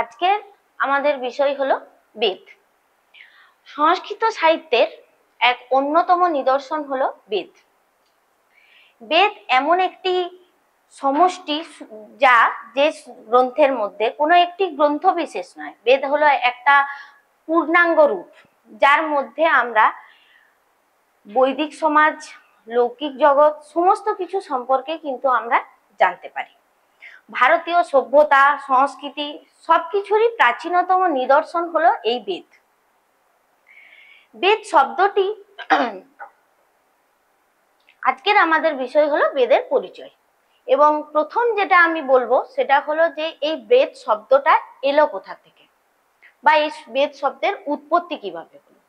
আজকের আমাদের বিষয় হলো বেদ সংস্কৃত সাহিত্যের এক অন্যতম নিদর্শন হলো বেদ বেদ এমন একটি সমষ্টি যা যে গ্রন্থের মধ্যে কোনো একটি গ্রন্থ বিশেষ নয় বেদ হলো একটা পূর্ণাঙ্গ রূপ যার মধ্যে আমরা বৈদিক সমাজ লৌকিক জগৎ সমস্ত কিছু সম্পর্কে কিন্তু আমরা জানতে পারি ভারতীয় সভ্যতা সংস্কৃতি সবকিছুরই প্রাচীনতম নিদর্শন হলো এই বেদ বেদ শব্দটি আজকের আমাদের বিষয় হলো বেদের পরিচয় এবং প্রথম যেটা আমি বলবো সেটা হলো যে এই বেদ শব্দটা এলো কোথা থেকে বা এই বেদ শব্দের উৎপত্তি কিভাবে হলো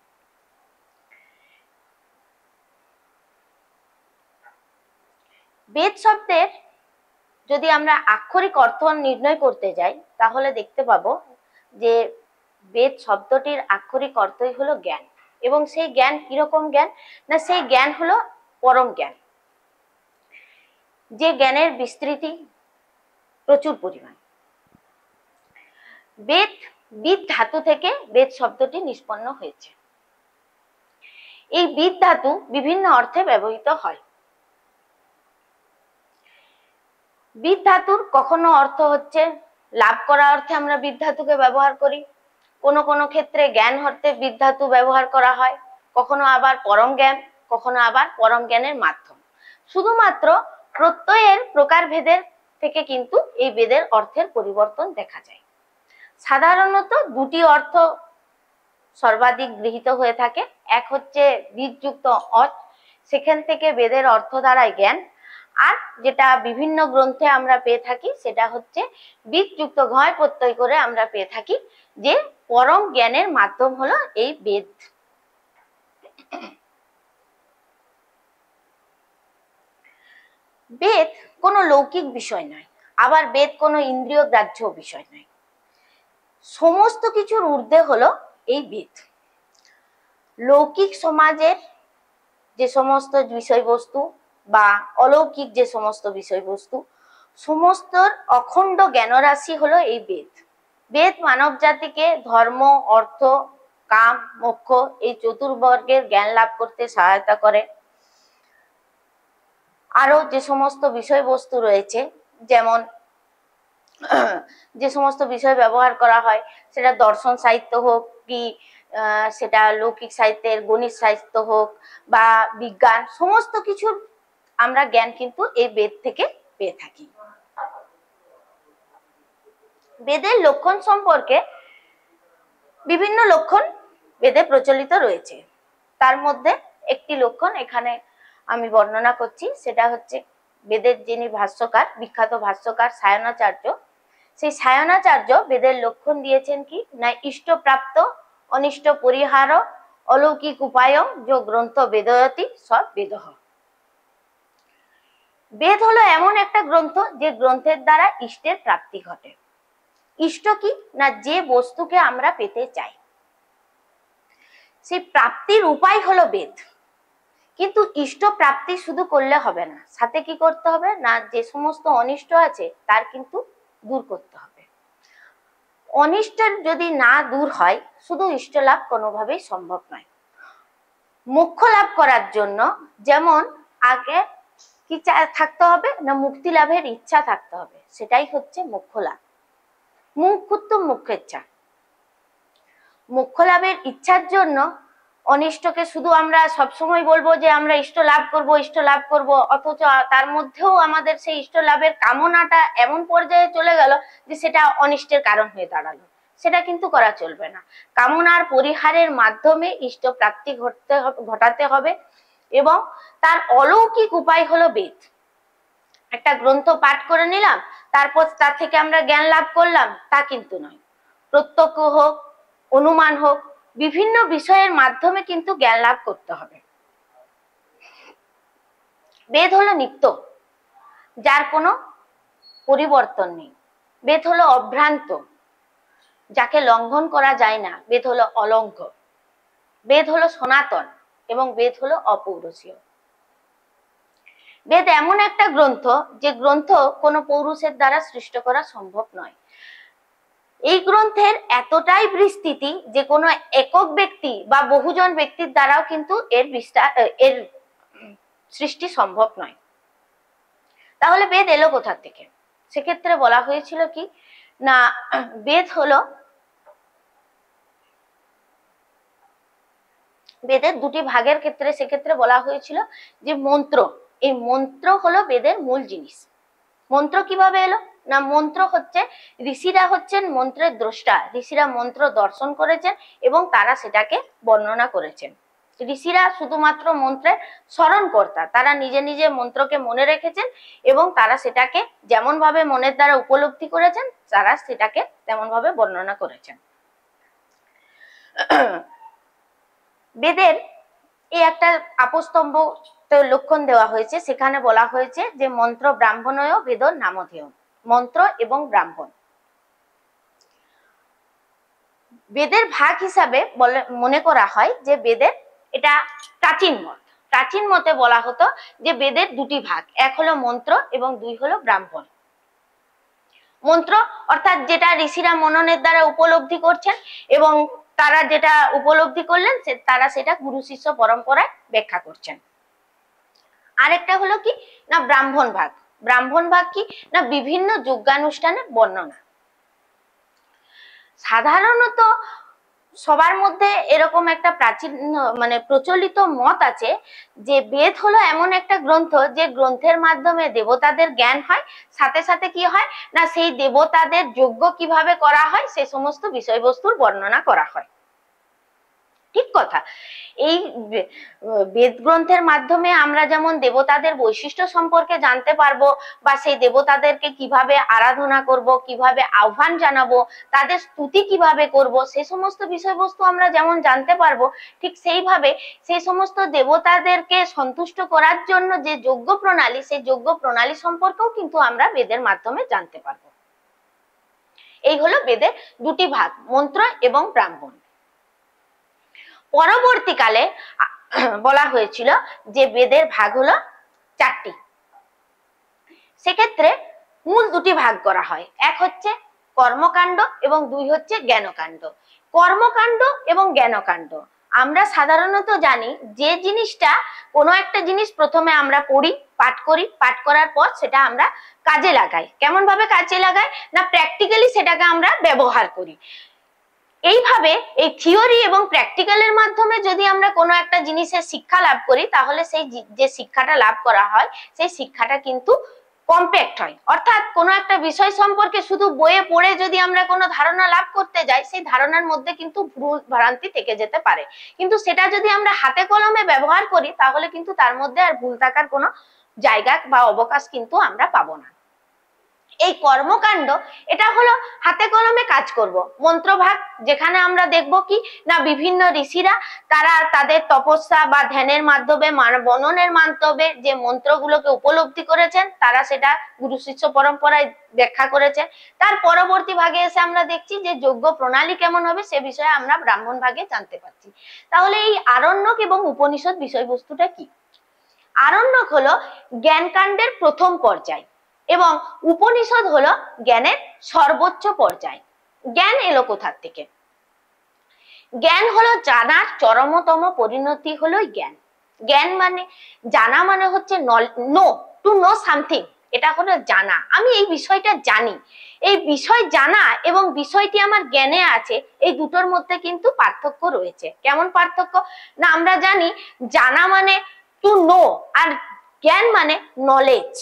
বেদ শব্দের যদি আমরা আক্ষরিক অর্থ নির্ণয় করতে যাই তাহলে দেখতে পাবো যে বেদ শব্দটির আক্ষরিক অর্থই হলো জ্ঞান এবং সেই জ্ঞান কিরকম জ্ঞান না সেই জ্ঞান হলো পরম জ্ঞান যে জ্ঞানের বিস্তৃতি প্রচুর পরিমাণ বেদ বিদ ধাতু থেকে বেদ শব্দটি নিষ্পন্ন হয়েছে এই বিদ ধাতু বিভিন্ন অর্থে ব্যবহৃত হয় বিদ কখনো অর্থ হচ্ছে লাভ করা অর্থে আমরা বিদ ব্যবহার করি কোনো কোনো ক্ষেত্রে জ্ঞান অর্থে বিদ ব্যবহার করা হয় কখনো আবার পরম জ্ঞান কখনো আবার পরম জ্ঞানের মাধ্যম শুধুমাত্র প্রত্যয়ের প্রকারভেদের থেকে কিন্তু এই বেদের অর্থের পরিবর্তন দেখা যায় সাধারণত দুটি অর্থ সর্বাধিক গৃহীত হয়ে থাকে এক হচ্ছে বীজযুক্ত অর্থ সেখান থেকে বেদের অর্থ দ্বারাই জ্ঞান আর যেটা বিভিন্ন গ্রন্থে আমরা পেয়ে থাকি সেটা হচ্ছে বীজযুক্ত ঘয় প্রত্যয় করে আমরা পেয়ে থাকি যে পরম জ্ঞানের মাধ্যম হলো এই বেদ বেদ কোনো লৌকিক বিষয় নয় আবার বেদ কোনো ইন্দ্রিয় গ্রাহ্য বিষয় নয় সমস্ত কিছুর ঊর্ধ্বে হলো এই বেদ লৌকিক সমাজের যে সমস্ত বিষয়বস্তু বা অলৌকিক যে সমস্ত বিষয়বস্তু সমস্তর অখণ্ড জ্ঞানরাশি হলো এই বেদ বেদ মানব জাতিকে ধর্ম অর্থ কাম মোক্ষ এই চতুর্বর্গের জ্ঞান লাভ করতে সহায়তা করে আরো যে সমস্ত বিষয়বস্তু রয়েছে যেমন যে সমস্ত বিষয় ব্যবহার করা হয় সেটা দর্শন সাহিত্য হোক কি সেটা লৌকিক সাহিত্যের গণিত সাহিত্য হোক বা বিজ্ঞান সমস্ত কিছুর আমরা জ্ঞান কিন্তু এই বেদ থেকে পেয়ে থাকি বেদের লক্ষণ সম্পর্কে বিভিন্ন লক্ষণ বেদে প্রচলিত রয়েছে তার মধ্যে একটি লক্ষণ এখানে আমি বর্ণনা করছি সেটা হচ্ছে বেদের যিনি ভাষ্যকার বিখ্যাত ভাষ্যকার সায়নাচার্য সেই সায়নাচার্য বেদের লক্ষণ দিয়েছেন কি না ইষ্টপ্রাপ্ত অনিষ্ট পরিহার অলৌকিক উপায় যে গ্রন্থ বেদয়তি সব বেদহ বেদ হলো এমন একটা গ্রন্থ যে গ্রন্থের দ্বারা ইষ্টের প্রাপ্তি ঘটে ইষ্ট কি না যে বস্তুকে আমরা পেতে চাই সেই প্রাপ্তির উপায় হলো বেদ কিন্তু ইষ্ট প্রাপ্তি শুধু করলে হবে না সাথে কি করতে হবে না যে সমস্ত অনিষ্ট আছে তার কিন্তু দূর করতে হবে অনিষ্টের যদি না দূর হয় শুধু ইষ্ট লাভ কোনোভাবেই সম্ভব নয় মোক্ষ লাভ করার জন্য যেমন আগে কি থাকতে হবে না মুক্তি লাভের ইচ্ছা থাকতে হবে সেটাই হচ্ছে মুখ্য লাভ মুখ মুখ্যত্ব মুখ্যেচ্ছা মুখ্য লাভের ইচ্ছার জন্য অনিষ্টকে শুধু আমরা সবসময় বলবো যে আমরা ইষ্ট লাভ করব ইষ্ট লাভ করব অথচ তার মধ্যেও আমাদের সেই ইষ্ট লাভের কামনাটা এমন পর্যায়ে চলে গেল যে সেটা অনিষ্টের কারণ হয়ে দাঁড়ালো সেটা কিন্তু করা চলবে না কামনার পরিহারের মাধ্যমে ইষ্ট প্রাপ্তি ঘটতে ঘটাতে হবে এবং তার অলৌকিক উপায় হলো বেদ একটা গ্রন্থ পাঠ করে নিলাম তারপর তার থেকে আমরা জ্ঞান লাভ করলাম তা কিন্তু নয় প্রত্যক্ষ হোক অনুমান হোক বিভিন্ন বিষয়ের মাধ্যমে কিন্তু জ্ঞান লাভ করতে হবে বেদ হলো নিত্য যার কোনো পরিবর্তন নেই বেদ হলো অভ্রান্ত যাকে লঙ্ঘন করা যায় না বেদ হলো অলঙ্ঘ বেদ হলো সনাতন এবং বেদ হলো অপৌরুষীয় বেদ এমন একটা গ্রন্থ যে গ্রন্থ কোনো পৌরুষের দ্বারা সৃষ্ট করা সম্ভব নয় এই গ্রন্থের এতটাই বিস্তৃতি যে কোনো একক ব্যক্তি বা বহুজন ব্যক্তির দ্বারাও কিন্তু এর বিস্তার এর সৃষ্টি সম্ভব নয় তাহলে বেদ এলো কোথার থেকে সেক্ষেত্রে বলা হয়েছিল কি না বেদ হলো বেদের দুটি ভাগের ক্ষেত্রে সেক্ষেত্রে বলা হয়েছিল যে মন্ত্র এই মন্ত্র হলো বেদের মূল জিনিস মন্ত্র কিভাবে এলো না মন্ত্র হচ্ছে ঋষিরা হচ্ছেন মন্ত্রের দ্রষ্টা ঋষিরা মন্ত্র দর্শন করেছেন এবং তারা সেটাকে বর্ণনা করেছেন ঋষিরা শুধুমাত্র মন্ত্রের স্মরণকর্তা তারা নিজে নিজে মন্ত্রকে মনে রেখেছেন এবং তারা সেটাকে যেমনভাবে মনের দ্বারা উপলব্ধি করেছেন তারা সেটাকে তেমনভাবে বর্ণনা করেছেন বেদের এই একটা আপস্তম্ভ লক্ষণ দেওয়া হয়েছে সেখানে বলা হয়েছে যে মন্ত্র ব্রাহ্মণয় বেদ নামধেয় মন্ত্র এবং ব্রাহ্মণ বেদের ভাগ হিসাবে বলে মনে করা হয় যে বেদের এটা প্রাচীন মত প্রাচীন মতে বলা হতো যে বেদের দুটি ভাগ এক হলো মন্ত্র এবং দুই হলো ব্রাহ্মণ মন্ত্র অর্থাৎ যেটা ঋষিরা মননের দ্বারা উপলব্ধি করছেন এবং তারা যেটা উপলব্ধি করলেন তারা সেটা গুরু শিষ্য পরম্পরায় ব্যাখ্যা করছেন আরেকটা হলো কি না ব্রাহ্মণ ভাগ ব্রাহ্মণ ভাগ কি না বিভিন্ন যজ্ঞানুষ্ঠানের বর্ণনা সাধারণত সবার মধ্যে এরকম একটা প্রাচীন মানে প্রচলিত মত আছে যে বেদ হলো এমন একটা গ্রন্থ যে গ্রন্থের মাধ্যমে দেবতাদের জ্ঞান হয় সাথে সাথে কি হয় না সেই দেবতাদের যোগ্য কিভাবে করা হয় সে সমস্ত বিষয়বস্তুর বর্ণনা করা হয় ঠিক কথা এই বেদ গ্রন্থের মাধ্যমে আমরা যেমন দেবতাদের বৈশিষ্ট্য সম্পর্কে জানতে পারবো বা সেই দেবতাদেরকে কিভাবে আরাধনা করব কিভাবে আহ্বান জানাবো তাদের স্তুতি কিভাবে করব সে সমস্ত বিষয়বস্তু আমরা যেমন জানতে পারবো ঠিক সেইভাবে সেই সমস্ত দেবতাদেরকে সন্তুষ্ট করার জন্য যে যোগ্য প্রণালী সেই যোগ্য প্রণালী সম্পর্কেও কিন্তু আমরা বেদের মাধ্যমে জানতে পারবো এই হলো বেদের দুটি ভাগ মন্ত্র এবং ব্রাহ্মণ পরবর্তীকালে বলা হয়েছিল যে বেদের ভাগ হলো চারটি সেক্ষেত্রে মূল দুটি ভাগ করা হয় এক হচ্ছে কর্মকাণ্ড এবং দুই হচ্ছে জ্ঞানকাণ্ড কর্মকাণ্ড এবং জ্ঞানকাণ্ড আমরা সাধারণত জানি যে জিনিসটা কোনো একটা জিনিস প্রথমে আমরা পড়ি পাঠ করি পাঠ করার পর সেটা আমরা কাজে লাগাই কেমন ভাবে কাজে লাগাই না প্র্যাকটিক্যালি সেটাকে আমরা ব্যবহার করি এইভাবে এই থিওরি এবং প্র্যাকটিক্যালের মাধ্যমে যদি আমরা কোনো একটা জিনিসের শিক্ষা লাভ করি তাহলে সেই যে শিক্ষাটা লাভ করা হয় সেই শিক্ষাটা কিন্তু কম্প্যাক্ট হয় অর্থাৎ কোনো একটা বিষয় সম্পর্কে শুধু বইয়ে পড়ে যদি আমরা কোনো ধারণা লাভ করতে যাই সেই ধারণার মধ্যে কিন্তু ভুল ভ্রান্তি থেকে যেতে পারে কিন্তু সেটা যদি আমরা হাতে কলমে ব্যবহার করি তাহলে কিন্তু তার মধ্যে আর ভুল থাকার কোনো জায়গা বা অবকাশ কিন্তু আমরা পাবো না এই কর্মকাণ্ড এটা হলো হাতে কলমে কাজ করব মন্ত্রভাগ যেখানে আমরা দেখব কি না বিভিন্ন ঋষিরা তারা তাদের তপস্যা বা ধ্যানের মাধ্যমে বননের মাধ্যমে যে মন্ত্রগুলোকে উপলব্ধি করেছেন তারা সেটা গুরু শিষ্য পরম্পরায় ব্যাখ্যা করেছেন তার পরবর্তী ভাগে এসে আমরা দেখছি যে যোগ্য প্রণালী কেমন হবে সে বিষয়ে আমরা ব্রাহ্মণ ভাগে জানতে পারছি তাহলে এই আরণ্যক এবং উপনিষদ বিষয়বস্তুটা কি আরণ্যক হলো জ্ঞানকাণ্ডের প্রথম পর্যায় এবং উপনিষদ হলো জ্ঞানের সর্বোচ্চ পর্যায় জ্ঞান এলো কোথার থেকে জ্ঞান হলো জানার চরমতম পরিণতি হলো জ্ঞান জ্ঞান মানে জানা মানে হচ্ছে নো টু নো সামথিং এটা হলো জানা আমি এই বিষয়টা জানি এই বিষয় জানা এবং বিষয়টি আমার জ্ঞানে আছে এই দুটোর মধ্যে কিন্তু পার্থক্য রয়েছে কেমন পার্থক্য না আমরা জানি জানা মানে টু নো আর জ্ঞান মানে নলেজ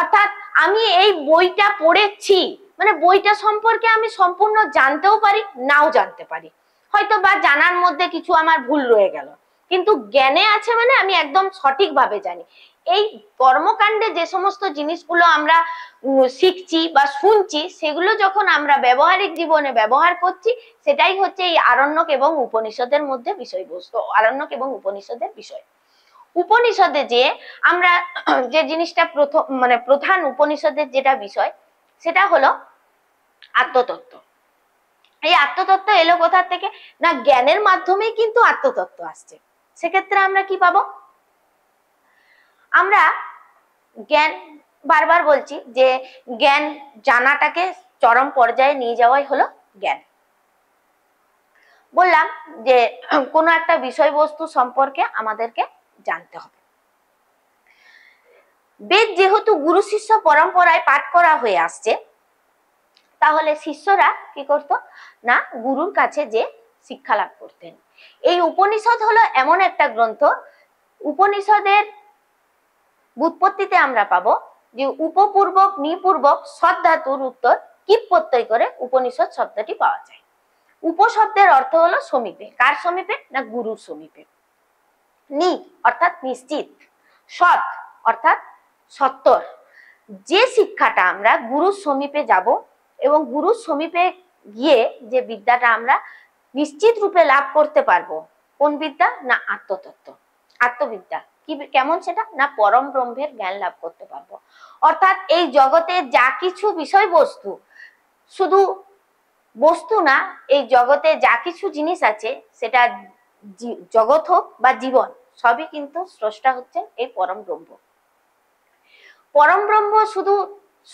অর্থাৎ আমি এই বইটা পড়েছি মানে বইটা সম্পর্কে আমি সম্পূর্ণ জানতেও পারি নাও জানতে পারি হয়তো বা জানার মধ্যে কিছু আমার ভুল রয়ে গেল কিন্তু জ্ঞানে আছে মানে আমি একদম সঠিকভাবে জানি এই কর্মকাণ্ডে যে সমস্ত জিনিসগুলো আমরা শিখছি বা শুনছি সেগুলো যখন আমরা ব্যবহারিক জীবনে ব্যবহার করছি সেটাই হচ্ছে এই আরণ্যক এবং উপনিষদের মধ্যে বিষয়বস্তু আরণ্যক এবং উপনিষদের বিষয় উপনিষদে যে আমরা যে জিনিসটা প্রথম মানে প্রধান উপনিষদের যেটা বিষয় সেটা হলো আত্মতত্ত্ব এই আত্মতত্ত্ব এলো কোথা থেকে না জ্ঞানের মাধ্যমে কিন্তু আত্মতত্ত্ব আসছে সেক্ষেত্রে আমরা কি পাবো আমরা জ্ঞান বারবার বলছি যে জ্ঞান জানাটাকে চরম পর্যায়ে নিয়ে যাওয়াই হলো জ্ঞান বললাম যে কোনো একটা বিষয়বস্তু সম্পর্কে আমাদেরকে জানতে হবে বেদ যেহেতু গুরু শিষ্য পরম্পরায় পাঠ করা হয়ে আসছে তাহলে শিষ্যরা কি করত না গুরুর কাছে যে শিক্ষা লাভ করতেন এই উপনিষদ হলো এমন একটা গ্রন্থ উপনিষদের উৎপত্তিতে আমরা পাবো যে উপপূর্বক নিপূর্বক সদ্ধাতুর উত্তর কি প্রত্যয় করে উপনিষদ শব্দটি পাওয়া যায় উপশব্দের অর্থ হলো সমীপে কার সমীপে না গুরুর সমীপে নি অর্থাৎ নিশ্চিত সৎ অর্থাৎ সত্তর যে শিক্ষাটা আমরা গুরুর সমীপে যাব এবং গুরুর সমীপে গিয়ে যে বিদ্যাটা আমরা নিশ্চিত রূপে লাভ করতে পারবো কোন বিদ্যা না আত্মতত্ত্ব আত্মবিদ্যা কি কেমন সেটা না পরম ব্রহ্মের জ্ঞান লাভ করতে পারবো অর্থাৎ এই জগতে যা কিছু বিষয়বস্তু শুধু বস্তু না এই জগতে যা কিছু জিনিস আছে সেটা জগৎ হোক বা জীবন সবই কিন্তু স্রষ্টা হচ্ছেন এই পরম ব্রহ্ম পরম ব্রহ্ম শুধু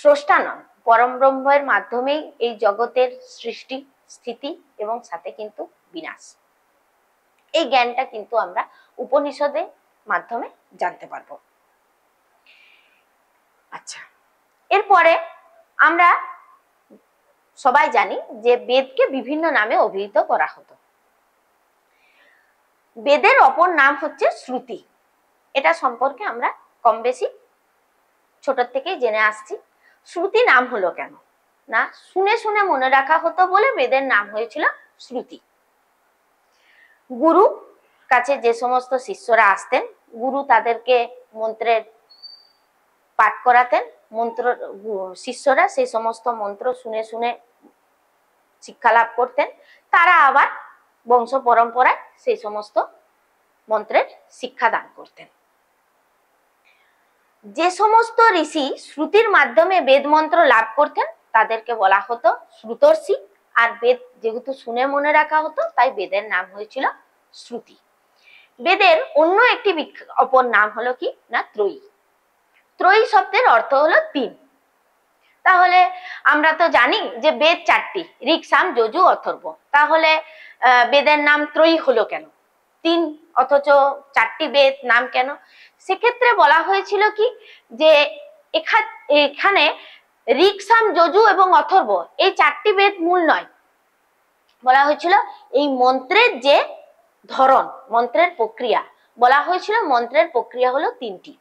স্রষ্টা নন পরম ব্রহ্মের মাধ্যমেই এই জগতের সৃষ্টি স্থিতি এবং সাথে কিন্তু বিনাশ এই জ্ঞানটা কিন্তু আমরা উপনিষদের মাধ্যমে জানতে পারব আচ্ছা এরপরে আমরা সবাই জানি যে বেদকে বিভিন্ন নামে অভিহিত করা হতো বেদের অপর নাম হচ্ছে শ্রুতি এটা সম্পর্কে আমরা কম বেশি ছোট থেকেই জেনে আসছি শ্রুতি নাম হলো কেন না শুনে শুনে মনে রাখা হতো বলে বেদের নাম হয়েছিল শ্রুতি গুরু কাছে যে সমস্ত শিষ্যরা আসতেন গুরু তাদেরকে মন্ত্রের পাঠ করাতেন মন্ত্র শিষ্যরা সেই সমস্ত মন্ত্র শুনে শুনে শিক্ষা লাভ করতেন তারা আবার বংশ পরম্পরায় সেই সমস্ত মন্ত্রের শিক্ষা দান করতেন যে সমস্ত ঋষি শ্রুতির মাধ্যমে বেদ মন্ত্র লাভ করতেন তাদেরকে বলা হতো শ্রুতর্ষি আর বেদ যেহেতু শুনে মনে রাখা হতো তাই বেদের নাম হয়েছিল শ্রুতি বেদের অন্য একটি অপর নাম হলো কি না ত্রয়ী ত্রয়ী শব্দের অর্থ হলো তিন তাহলে আমরা তো জানি যে বেদ চারটি রিক্সাম যজু অথর্ব তাহলে বেদের নাম ত্রয়ী হলো কেন তিন অথচ চারটি বেদ নাম কেন সেক্ষেত্রে বলা হয়েছিল কি যে এখানে রিক্সাম যজু এবং অথর্ব এই চারটি বেদ মূল নয় বলা হয়েছিল এই মন্ত্রের যে ধরন মন্ত্রের প্রক্রিয়া বলা হয়েছিল মন্ত্রের প্রক্রিয়া হলো তিনটি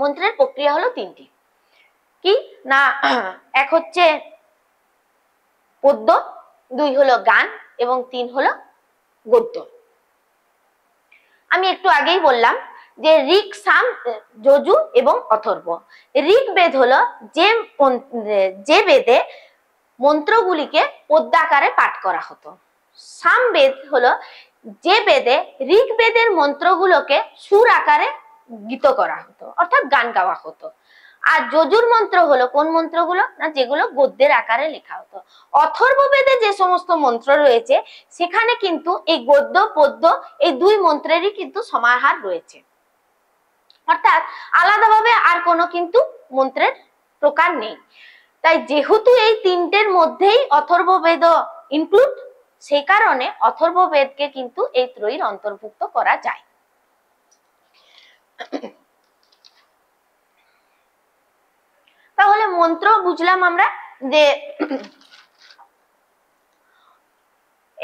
মন্ত্রের প্রক্রিয়া হলো তিনটি কি না এক হচ্ছে পদ্য দুই হলো গান এবং তিন হলো গদ্য আমি একটু আগেই বললাম যে ঋক সাম যজু এবং অথর্ব ঋক বেদ হলো যে যে বেদে মন্ত্রগুলিকে পদ্মাকারে পাঠ করা হতো সাম বেদ হলো যে বেদে ঋক বেদের মন্ত্রগুলোকে সুর আকারে গীত করা হতো অর্থাৎ গান গাওয়া হতো আর যজুর মন্ত্র হলো কোন মন্ত্রগুলো না যেগুলো গদ্যের আকারে লেখা হতো অথর্ববেদে যে সমস্ত মন্ত্র রয়েছে সেখানে কিন্তু এই গদ্য পদ্য এই দুই মন্ত্রেরই কিন্তু সমাহার রয়েছে অর্থাৎ আলাদাভাবে আর কোনো কিন্তু মন্ত্রের প্রকার নেই তাই যেহেতু এই তিনটের মধ্যেই অথর্ববেদ ইনক্লুড সেই কারণে অথর্ববেদকে কিন্তু এই ত্রয়ীর অন্তর্ভুক্ত করা যায় তাহলে মন্ত্র বুঝলাম আমরা যে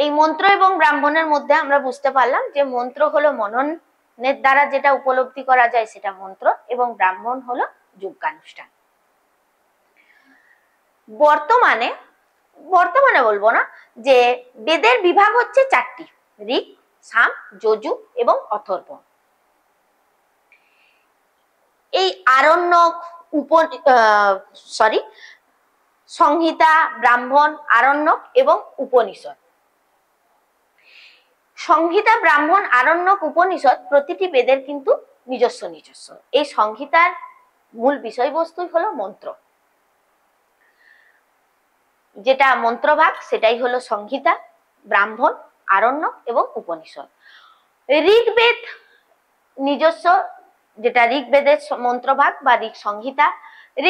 এই মন্ত্র এবং ব্রাহ্মণের মধ্যে আমরা বুঝতে পারলাম যে মন্ত্র হলো মননের দ্বারা যেটা উপলব্ধি করা যায় সেটা মন্ত্র এবং ব্রাহ্মণ হলো যোগ্যানুষ্ঠান বর্তমানে বর্তমানে বলবো না যে বেদের বিভাগ হচ্ছে চারটি ঋক সাম যজু এবং অথর্বণ আরণ্যক উপ সরি সংহিতা ব্রাহ্মণ আরণ্যক এবং উপনিষদ সংহিতা ব্রাহ্মণ আরণ্যক উপনিষদ প্রতিটি বেদের কিন্তু নিজস্ব নিজস্ব এই সংহিতার মূল বিষয়বস্তুই হল মন্ত্র যেটা মন্ত্রভাগ সেটাই হলো সংহিতা ব্রাহ্মণ আরণ্যক এবং উপনিষদ ঋগ্বেদ নিজস্ব যেটা ঋগ্বেদের মন্ত্রভাগ বা ঋগ সংহিতা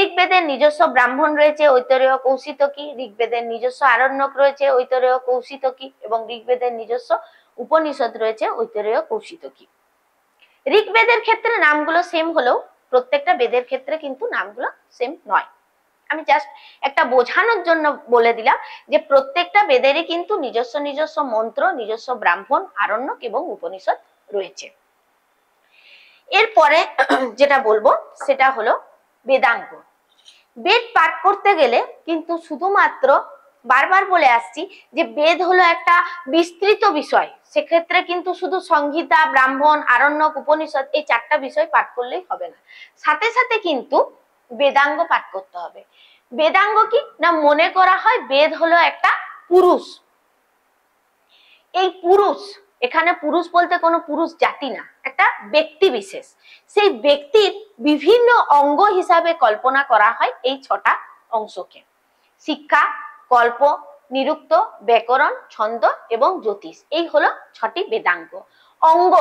ঋগ্বেদের নিজস্ব ব্রাহ্মণ রয়েছে ঐতরেয় কৌশিতকী ঋগ্বেদের নিজস্ব আরণ্যক রয়েছে ঐতরেয় কৌশিতকী এবং ঋগ্বেদের নিজস্ব উপনিষদ রয়েছে ঐতরেয় কৌশিতকী ঋগ্বেদের ক্ষেত্রে নামগুলো সেম হলেও প্রত্যেকটা বেদের ক্ষেত্রে কিন্তু নামগুলো সেম নয় আমি জাস্ট একটা বোঝানোর জন্য বলে দিলাম যে প্রত্যেকটা বেদেরই কিন্তু নিজস্ব নিজস্ব মন্ত্র নিজস্ব ব্রাহ্মণ আরণ্যক এবং উপনিষদ রয়েছে এরপরে যেটা বলবো সেটা হলো বেদাঙ্গ বেদ পাঠ করতে গেলে কিন্তু শুধুমাত্র বারবার বলে আসছি যে বেদ হলো একটা বিস্তৃত বিষয় সেক্ষেত্রে কিন্তু শুধু সংহিতা ব্রাহ্মণ আরণ্যক উপনিষদ এই চারটা বিষয় পাঠ করলেই হবে না সাথে সাথে কিন্তু বেদাঙ্গ পাঠ করতে হবে বেদাঙ্গ কি না মনে করা হয় বেদ হলো একটা পুরুষ এই পুরুষ এখানে পুরুষ বলতে কোনো পুরুষ জাতি না একটা ব্যক্তি বিশেষ সেই ব্যক্তির বিভিন্ন অঙ্গ হিসাবে কল্পনা করা হয় এই ছটা অংশকে শিক্ষা কল্প নিরুক্ত ব্যাকরণ ছন্দ এবং জ্যোতিষ এই হলো ছটি বেদাঙ্গ অঙ্গ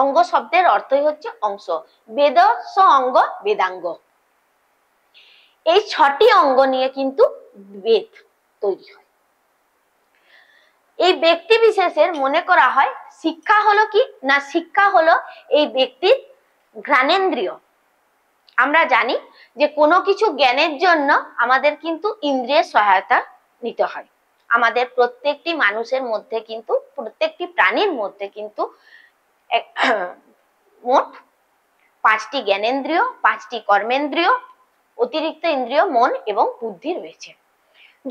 অঙ্গ শব্দের অর্থই হচ্ছে অংশ বেদ অঙ্গ বেদাঙ্গ এই ছটি অঙ্গ নিয়ে কিন্তু বেদ তৈরি হয় এই ব্যক্তি বিশেষের মনে করা হয় শিক্ষা হলো কি না শিক্ষা হলো এই ব্যক্তির ঘ্রাণেন্দ্রীয় আমরা জানি যে কোনো কিছু জ্ঞানের জন্য আমাদের কিন্তু ইন্দ্রিয়ের সহায়তা নিতে হয় আমাদের প্রত্যেকটি মানুষের মধ্যে কিন্তু প্রত্যেকটি প্রাণীর মধ্যে কিন্তু মোট পাঁচটি জ্ঞানেন্দ্রীয় পাঁচটি কর্মেন্দ্রীয় অতিরিক্ত ইন্দ্রিয় মন এবং বুদ্ধি রয়েছে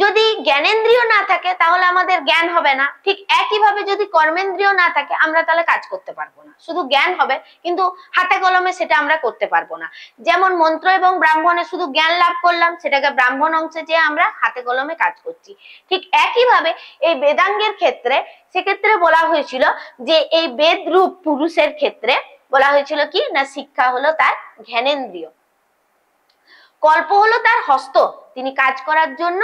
যদি জ্ঞানেন্দ্রিয় না থাকে তাহলে আমাদের জ্ঞান হবে না ঠিক একইভাবে যদি কর্মেন্দ্রিয় না থাকে আমরা তাহলে কাজ করতে পারবো না শুধু জ্ঞান হবে কিন্তু হাতে কলমে সেটা আমরা করতে পারবো না যেমন মন্ত্র এবং ব্রাহ্মণে শুধু জ্ঞান লাভ করলাম সেটাকে ব্রাহ্মণ অংশে যে আমরা হাতে কলমে কাজ করছি ঠিক একইভাবে এই বেদাঙ্গের ক্ষেত্রে সেক্ষেত্রে বলা হয়েছিল যে এই বেদরূপ পুরুষের ক্ষেত্রে বলা হয়েছিল কি না শিক্ষা হলো তার জ্ঞানেন্দ্রিয় কল্প হলো তার হস্ত তিনি কাজ করার জন্য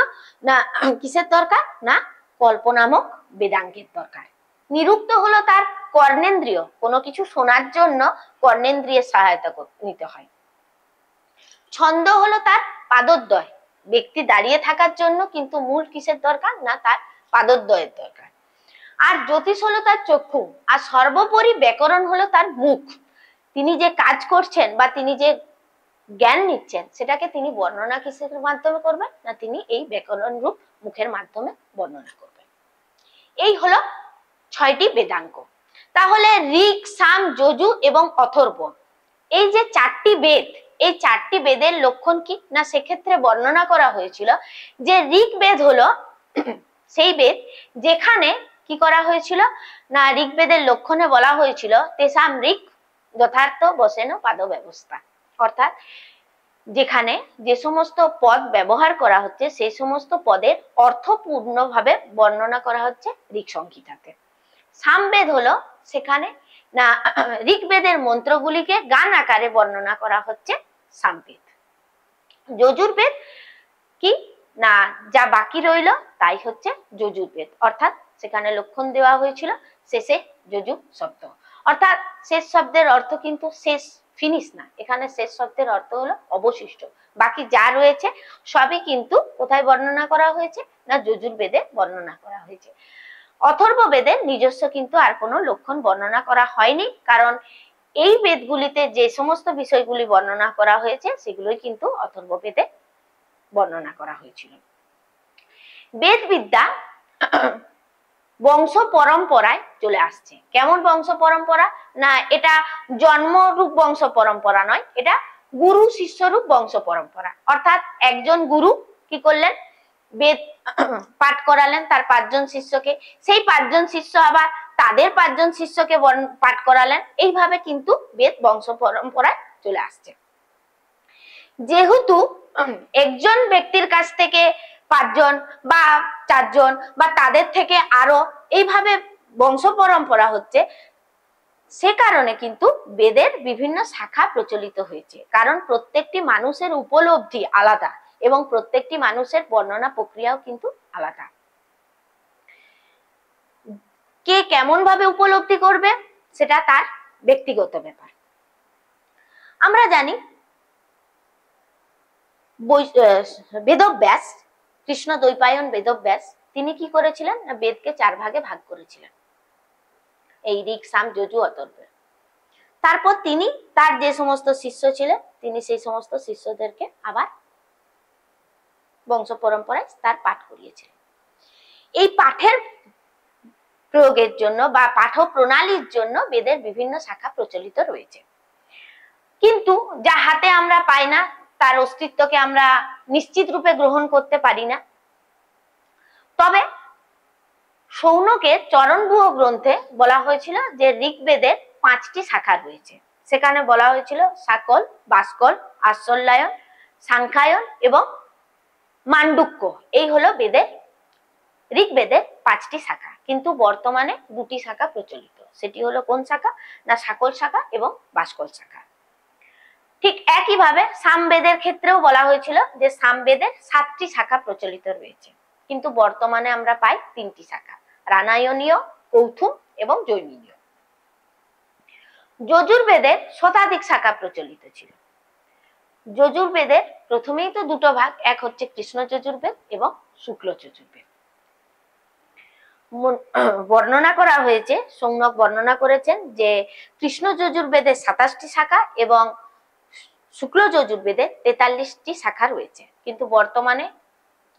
না কিসের দরকার না কল্পনামক বেদাঙ্কের দরকার নিরুক্ত হলো তার কর্ণেন্দ্রীয় কোনো কিছু শোনার জন্য কর্ণেন্দ্রিয়ের সহায়তা নিতে হয় ছন্দ হলো তার পাদোদ্বয় ব্যক্তি দাঁড়িয়ে থাকার জন্য কিন্তু মূল কিসের দরকার না তার পাদোদ্বয়ের দরকার আর জ্যোতিষ হলো তার চক্ষু আর সর্বোপরি ব্যাকরণ হলো তার মুখ তিনি যে কাজ করছেন বা তিনি যে জ্ঞান নিচ্ছেন সেটাকে তিনি বর্ণনা কিসের মাধ্যমে করবেন না তিনি এই ব্যাকরণ রূপ মুখের মাধ্যমে বর্ণনা করবেন এই হলো ছয়টি বেদাঙ্ক তাহলে ঋক সাম যজু এবং অথর্ব এই যে চারটি বেদ এই চারটি বেদের লক্ষণ কি না সেক্ষেত্রে বর্ণনা করা হয়েছিল যে ঋক বেদ হলো সেই বেদ যেখানে কি করা হয়েছিল না ঋগ্বেদের লক্ষণে বলা হয়েছিল তেসাম ঋক যথার্থ বসেন পাদ ব্যবস্থা অর্থাৎ যেখানে যে সমস্ত পদ ব্যবহার করা হচ্ছে সেই সমস্ত পদের অর্থপূর্ণভাবে বর্ণনা করা হচ্ছে ঋক সংহিতাতে সামবেদ হলো সেখানে না ঋগ্বেদের মন্ত্রগুলিকে গান আকারে বর্ণনা করা হচ্ছে সামবেদ যজুর্বেদ কি না যা বাকি রইল তাই হচ্ছে যজুর্বেদ অর্থাৎ সেখানে লক্ষণ দেওয়া হয়েছিল শেষে যজু শব্দ অর্থাৎ শেষ শব্দের অর্থ কিন্তু শেষ ফিনিশ না এখানে শেষ শব্দের অর্থ হলো অবশিষ্ট বাকি যা রয়েছে সবই কিন্তু কোথায় বর্ণনা করা হয়েছে না যজুর বেদে বর্ণনা করা হয়েছে অথর্ব বেদের নিজস্ব কিন্তু আর কোনো লক্ষণ বর্ণনা করা হয়নি কারণ এই বেদগুলিতে যে সমস্ত বিষয়গুলি বর্ণনা করা হয়েছে সেগুলোই কিন্তু অথর্ব বেদে বর্ণনা করা হয়েছিল বেদবিদ্যা বংশ পরম্পরায় চলে আসছে কেমন বংশ পরম্পরা না এটা জন্মরূপ বংশ পরম্পরা নয় এটা গুরু শিষ্যরূপ বংশ পরম্পরা অর্থাৎ একজন গুরু কি করলেন বেদ পাঠ করালেন তার পাঁচজন শিষ্যকে সেই পাঁচজন শিষ্য আবার তাদের পাঁচজন শিষ্যকে পাঠ করালেন এইভাবে কিন্তু বেদ বংশ পরম্পরায় চলে আসছে যেহেতু একজন ব্যক্তির কাছ থেকে পাঁচজন বা চারজন বা তাদের থেকে আরো এইভাবে বংশ পরম্পরা হচ্ছে সে কারণে কিন্তু বেদের বিভিন্ন শাখা প্রচলিত হয়েছে কারণ প্রত্যেকটি মানুষের উপলব্ধি আলাদা এবং প্রত্যেকটি মানুষের বর্ণনা প্রক্রিয়াও কিন্তু আলাদা কে কেমন ভাবে উপলব্ধি করবে সেটা তার ব্যক্তিগত ব্যাপার আমরা জানি বেদব্যাস কৃষ্ণ দৈপায়ন বেদব্যাস তিনি কি করেছিলেন না বেদকে চার ভাগে ভাগ করেছিলেন এই রিক সাম যজু অতর্ব তারপর তিনি তার যে সমস্ত শিষ্য ছিলেন তিনি সেই সমস্ত শিষ্যদেরকে আবার বংশ পরম্পরায় তার পাঠ করিয়েছিলেন এই পাঠের প্রয়োগের জন্য বা পাঠ প্রণালীর জন্য বেদের বিভিন্ন শাখা প্রচলিত রয়েছে কিন্তু যা হাতে আমরা পাই না তার অস্তিত্বকে আমরা নিশ্চিত রূপে গ্রহণ করতে পারি না তবে সৌনকে চরণভূহ গ্রন্থে বলা হয়েছিল যে ঋগ্বেদের পাঁচটি শাখা রয়েছে সেখানে বলা হয়েছিল সাকল বাস্কল আশ্চল্যায়ন সাংখ্যায়ন এবং মান্ডুক্য এই হলো বেদের ঋগ্বেদের পাঁচটি শাখা কিন্তু বর্তমানে দুটি শাখা প্রচলিত সেটি হলো কোন শাখা না সাকল শাখা এবং বাস্কল শাখা ঠিক একইভাবে সামবেদের ক্ষেত্রেও বলা হয়েছিল যে সামবেদের সাতটি শাখা প্রচলিত রয়েছে কিন্তু বর্তমানে আমরা পাই তিনটি শাখা রানায়নীয় কৌথুম এবং জৈনীয় যজুর্বেদের শতাধিক শাখা প্রচলিত ছিল যজুর্বেদের প্রথমেই তো দুটো ভাগ এক হচ্ছে কৃষ্ণ যজুর্বেদ এবং শুক্ল যজুর্বেদ বর্ণনা করা হয়েছে সৌনক বর্ণনা করেছেন যে কৃষ্ণ যজুর্বেদের সাতাশটি শাখা এবং শুক্ল যজুর্বেদে তেতাল্লিশটি শাখা রয়েছে কিন্তু বর্তমানে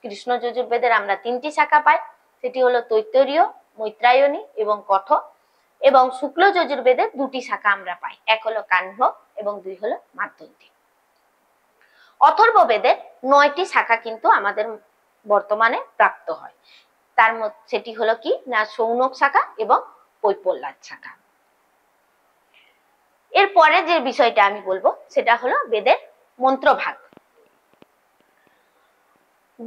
কৃষ্ণ যজুর্বেদের আমরা তিনটি শাখা পাই সেটি হলো তৈতরীয় মৈত্রায়নী এবং কঠ এবং শুক্ল যজুর্বেদের দুটি শাখা আমরা পাই এক হলো কাহ্ন এবং দুই হলো অথর্ব বেদে নয়টি শাখা কিন্তু আমাদের বর্তমানে প্রাপ্ত হয় তার সেটি হলো কি না সৌনক শাখা এবং পৈপল্লাদ শাখা এর যে বিষয়টা আমি বলবো সেটা হলো বেদের মন্ত্রভাগ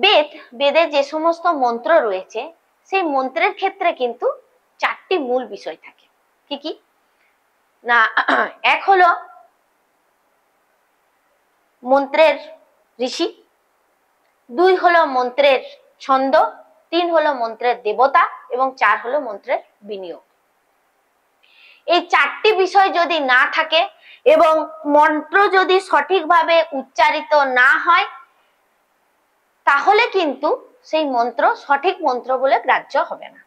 বেদ বেদের যে সমস্ত মন্ত্র রয়েছে সেই মন্ত্রের ক্ষেত্রে কিন্তু চারটি মূল বিষয় থাকে কি কি না এক হলো মন্ত্রের ঋষি দুই হলো মন্ত্রের ছন্দ তিন হলো মন্ত্রের দেবতা এবং চার হলো মন্ত্রের বিনিয়োগ এই চারটি বিষয় যদি না থাকে এবং মন্ত্র যদি সঠিকভাবে উচ্চারিত না হয় তাহলে কিন্তু সেই মন্ত্র সঠিক মন্ত্র বলে গ্রাহ্য হবে না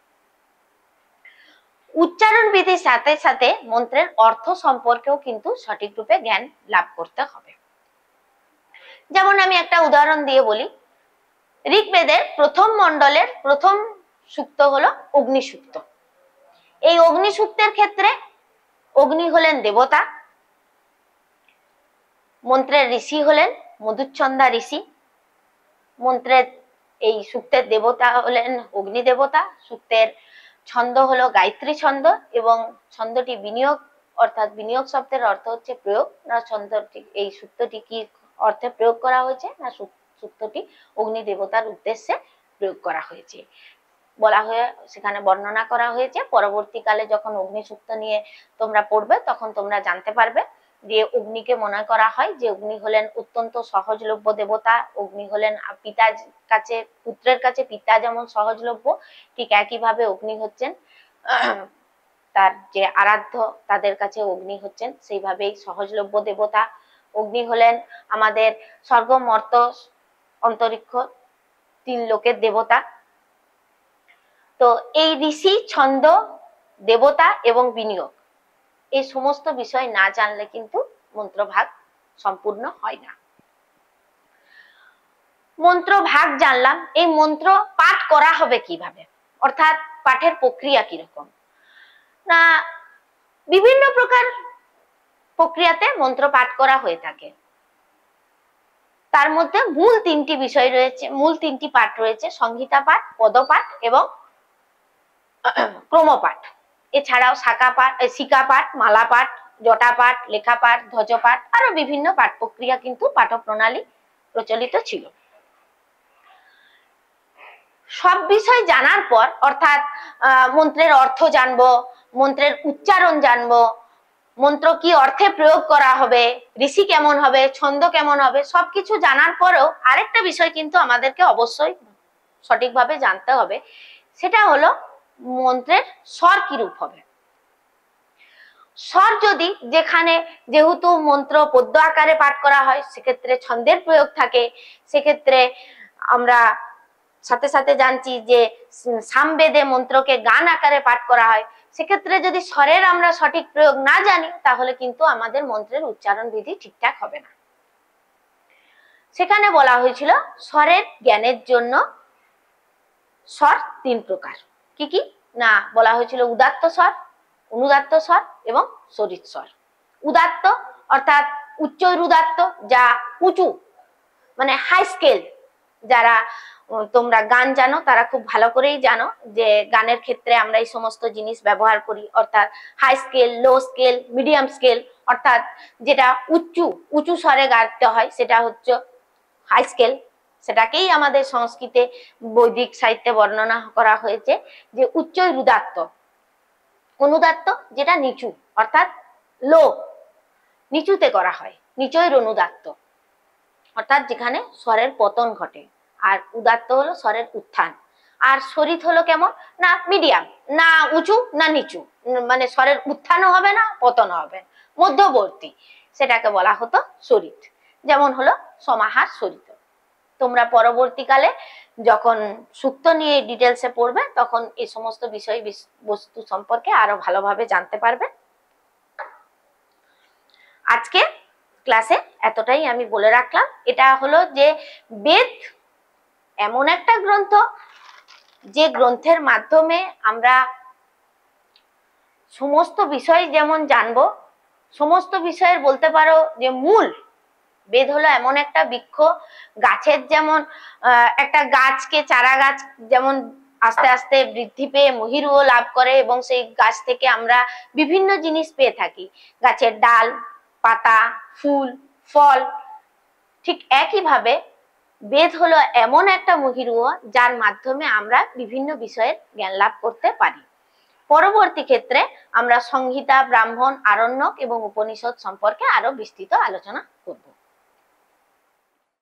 উচ্চারণ বিধির সাথে সাথে মন্ত্রের অর্থ সম্পর্কেও কিন্তু সঠিক রূপে জ্ঞান লাভ করতে হবে যেমন আমি একটা উদাহরণ দিয়ে বলি ঋগ্বেদের প্রথম মণ্ডলের প্রথম সূক্ত হলো অগ্নিসূক্ত এই অগ্নি সূক্তের ক্ষেত্রে অগ্নি হলেন দেবতা মন্ত্রের ঋষি হলেন মধুচন্দা ঋষি মন্ত্রের এই সূক্তের দেবতা হলেন অগ্নি দেবতা সূক্তের ছন্দ হলো গায়ত্রী ছন্দ এবং ছন্দটি বিনিয়োগ অর্থাৎ বিনিয়োগ শব্দের অর্থ হচ্ছে প্রয়োগ না ছন্দটি এই সূক্তটি কি অর্থে প্রয়োগ করা হয়েছে না সূক্তটি অগ্নি দেবতার উদ্দেশ্যে প্রয়োগ করা হয়েছে বলা হয়ে সেখানে বর্ণনা করা হয়েছে পরবর্তীকালে যখন অগ্নিসূত্র নিয়ে তোমরা পড়বে তখন তোমরা জানতে পারবে যে অগ্নিকে মনে করা হয় যে অগ্নি হলেন অত্যন্ত সহজলভ্য দেবতা অগ্নি হলেন পিতা কাছে পুত্রের কাছে পিতা যেমন সহজলভ্য ঠিক একইভাবে অগ্নি হচ্ছেন তার যে আরাধ্য তাদের কাছে অগ্নি হচ্ছেন সেইভাবেই সহজলভ্য দেবতা অগ্নি হলেন আমাদের স্বর্গমর্ত অন্তরিক্ষ তিন লোকের দেবতা তো এই ঋষি ছন্দ দেবতা এবং বিনিয়োগ এই সমস্ত বিষয় না জানলে কিন্তু মন্ত্রভাগ সম্পূর্ণ হয় না মন্ত্র ভাগ জানলাম এই মন্ত্র পাঠ করা হবে কিভাবে অর্থাৎ পাঠের প্রক্রিয়া কিরকম না বিভিন্ন প্রকার প্রক্রিয়াতে মন্ত্র পাঠ করা হয়ে থাকে তার মধ্যে মূল তিনটি বিষয় রয়েছে মূল তিনটি পাঠ রয়েছে সংহিতা পাঠ পদপাঠ এবং ক্রমপাঠ এছাড়াও শাখা পাঠ শিকা পাঠ মালা পাঠ জটা পাঠ লেখা পাঠ ধ্বজ পাঠ আরো বিভিন্ন পাঠ প্রক্রিয়া কিন্তু পাঠপ্রণালী প্রচলিত ছিল সব বিষয় জানার পর অর্থাৎ মন্ত্রের অর্থ জানব মন্ত্রের উচ্চারণ জানব মন্ত্র কি অর্থে প্রয়োগ করা হবে ঋষি কেমন হবে ছন্দ কেমন হবে সবকিছু জানার পরেও আরেকটা বিষয় কিন্তু আমাদেরকে অবশ্যই সঠিকভাবে জানতে হবে সেটা হলো মন্ত্রের স্বর কিরূপ হবে স্বর যদি যেখানে যেহেতু মন্ত্র পদ্য আকারে পাঠ করা হয় সেক্ষেত্রে ছন্দের প্রয়োগ থাকে সেক্ষেত্রে আমরা সাথে সাথে জানছি যে সামবেদে মন্ত্রকে গান আকারে পাঠ করা হয় সেক্ষেত্রে যদি স্বরের আমরা সঠিক প্রয়োগ না জানি তাহলে কিন্তু আমাদের মন্ত্রের উচ্চারণ বিধি ঠিকঠাক হবে না সেখানে বলা হয়েছিল স্বরের জ্ঞানের জন্য স্বর তিন প্রকার কি কি না বলা হয়েছিল উদাত্ত স্বর অনুদাত্ত স্বর এবং সরিত স্বর উদাত্ত অর্থাৎ উচ্চ রুদাত্ত যা উঁচু মানে হাই স্কেল যারা তোমরা গান জানো তারা খুব ভালো করেই জানো যে গানের ক্ষেত্রে আমরা এই সমস্ত জিনিস ব্যবহার করি অর্থাৎ high scale low scale medium scale অর্থাৎ যেটা উঁচু উঁচু স্বরে গাইতে হয় সেটা হচ্ছে হাই স্কেল সেটাকেই আমাদের সংস্কৃতে বৈদিক সাহিত্যে বর্ণনা করা হয়েছে যে উচ্চ রুদাত্ত অনুদাত্ত যেটা নিচু অর্থাৎ লো নিচুতে করা হয় নিচয়ের অনুদাত্ত অর্থাৎ যেখানে স্বরের পতন ঘটে আর উদাত্ত হলো স্বরের উত্থান আর শরীর হলো কেমন না মিডিয়াম না উঁচু না নিচু মানে স্বরের উত্থানও হবে না পতনও হবে মধ্যবর্তী সেটাকে বলা হতো শরীর যেমন হলো সমাহার শরীর তোমরা পরবর্তীকালে যখন সুক্ত নিয়ে ডিটেলসে পড়বে তখন এই সমস্ত বিষয় বস্তু সম্পর্কে আরো ভালোভাবে জানতে পারবে আজকে ক্লাসে এতটাই আমি বলে রাখলাম এটা হলো যে বেদ এমন একটা গ্রন্থ যে গ্রন্থের মাধ্যমে আমরা সমস্ত বিষয় যেমন জানবো সমস্ত বিষয়ের বলতে পারো যে মূল বেদ হলো এমন একটা বৃক্ষ গাছের যেমন একটা গাছকে চারা গাছ যেমন আস্তে আস্তে বৃদ্ধি পেয়ে মহিরুহ লাভ করে এবং সেই গাছ থেকে আমরা বিভিন্ন জিনিস পেয়ে থাকি গাছের ডাল পাতা ফুল ফল ঠিক একইভাবে বেদ হলো এমন একটা মহিরুহ যার মাধ্যমে আমরা বিভিন্ন বিষয়ের জ্ঞান লাভ করতে পারি পরবর্তী ক্ষেত্রে আমরা সংহিতা ব্রাহ্মণ আরণ্যক এবং উপনিষদ সম্পর্কে আরো বিস্তৃত আলোচনা করব